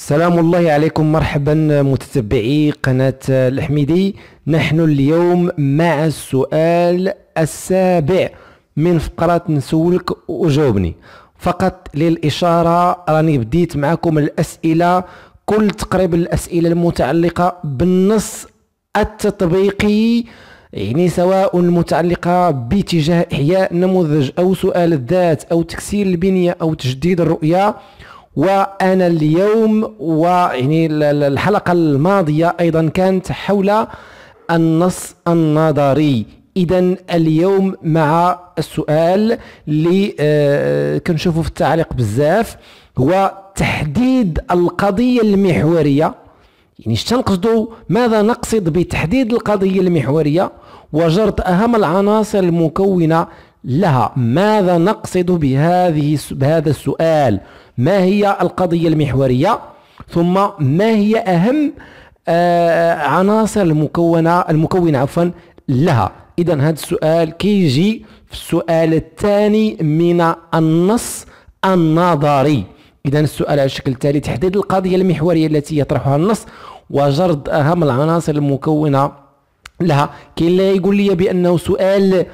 سلام الله عليكم مرحبا متتبعي قناة الحميدي نحن اليوم مع السؤال السابع من فقرة نسولك وجاوبني فقط للإشارة راني بديت معكم الأسئلة كل تقريبا الأسئلة المتعلقة بالنص التطبيقي يعني سواء متعلقة باتجاه إحياء نموذج أو سؤال الذات أو تكسير البنية أو تجديد الرؤية وانا اليوم ويعني الحلقه الماضيه ايضا كانت حول النص النظري اذا اليوم مع السؤال اللي آه، كنشوفوا في التعليق بزاف هو تحديد القضيه المحوريه يعني شنقصدوا ماذا نقصد بتحديد القضيه المحوريه وجرد اهم العناصر المكونه لها ماذا نقصد بهذه بهذا السؤال ما هي القضية المحورية ثم ما هي أهم آه، عناصر المكونة المكونة عفوا لها إذا هذا السؤال كيجي في السؤال الثاني من النص النظري إذا السؤال على الشكل التالي تحديد القضية المحورية التي يطرحها النص وجرد أهم العناصر المكونة لها كاين اللي يقول لي بأنه سؤال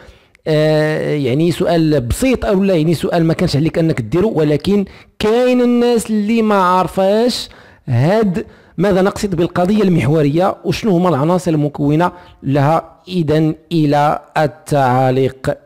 آه، يعني سؤال بسيط او لا يعني سؤال ما كانش عليك انك ديرو ولكن كاين الناس اللي ما عارفاش هاد ماذا نقصد بالقضيه المحوريه وشنو هما العناصر المكونه لها اذا الى التعاليق